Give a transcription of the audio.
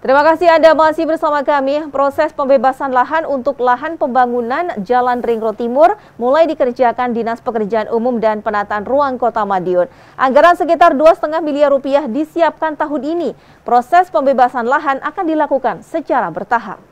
Terima kasih Anda masih bersama kami. Proses pembebasan lahan untuk lahan pembangunan Jalan Ring Road Timur mulai dikerjakan Dinas Pekerjaan Umum dan Penataan Ruang Kota Madiun. Anggaran sekitar 2,5 miliar rupiah disiapkan tahun ini. Proses pembebasan lahan akan dilakukan secara bertahap.